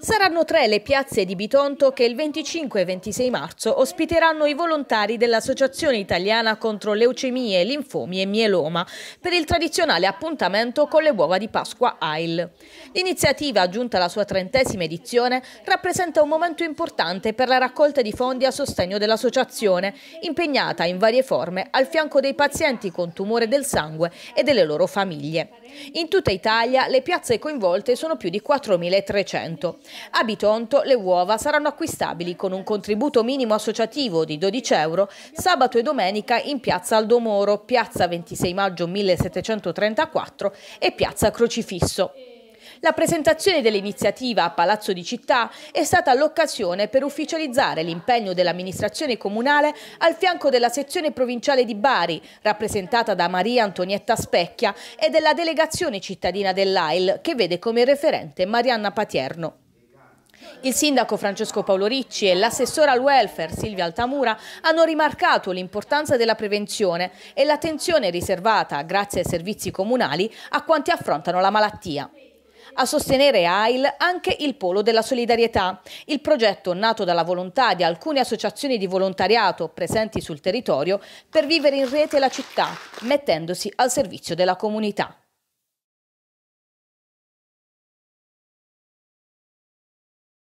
Saranno tre le piazze di Bitonto che il 25 e 26 marzo ospiteranno i volontari dell'Associazione Italiana contro Leucemie, Linfomi e Mieloma per il tradizionale appuntamento con le uova di Pasqua AIL. L'iniziativa, giunta alla sua trentesima edizione, rappresenta un momento importante per la raccolta di fondi a sostegno dell'Associazione, impegnata in varie forme al fianco dei pazienti con tumore del sangue e delle loro famiglie. In tutta Italia le piazze coinvolte sono più di 4.300. 300. A Bitonto le uova saranno acquistabili con un contributo minimo associativo di 12 euro sabato e domenica in piazza Aldomoro, piazza 26 maggio 1734 e piazza Crocifisso. La presentazione dell'iniziativa a Palazzo di Città è stata l'occasione per ufficializzare l'impegno dell'amministrazione comunale al fianco della sezione provinciale di Bari, rappresentata da Maria Antonietta Specchia, e della delegazione cittadina dell'AIL, che vede come referente Marianna Patierno. Il sindaco Francesco Paolo Ricci e l'assessora al welfare Silvia Altamura hanno rimarcato l'importanza della prevenzione e l'attenzione riservata, grazie ai servizi comunali, a quanti affrontano la malattia. A sostenere AIL anche il Polo della Solidarietà, il progetto nato dalla volontà di alcune associazioni di volontariato presenti sul territorio per vivere in rete la città, mettendosi al servizio della comunità.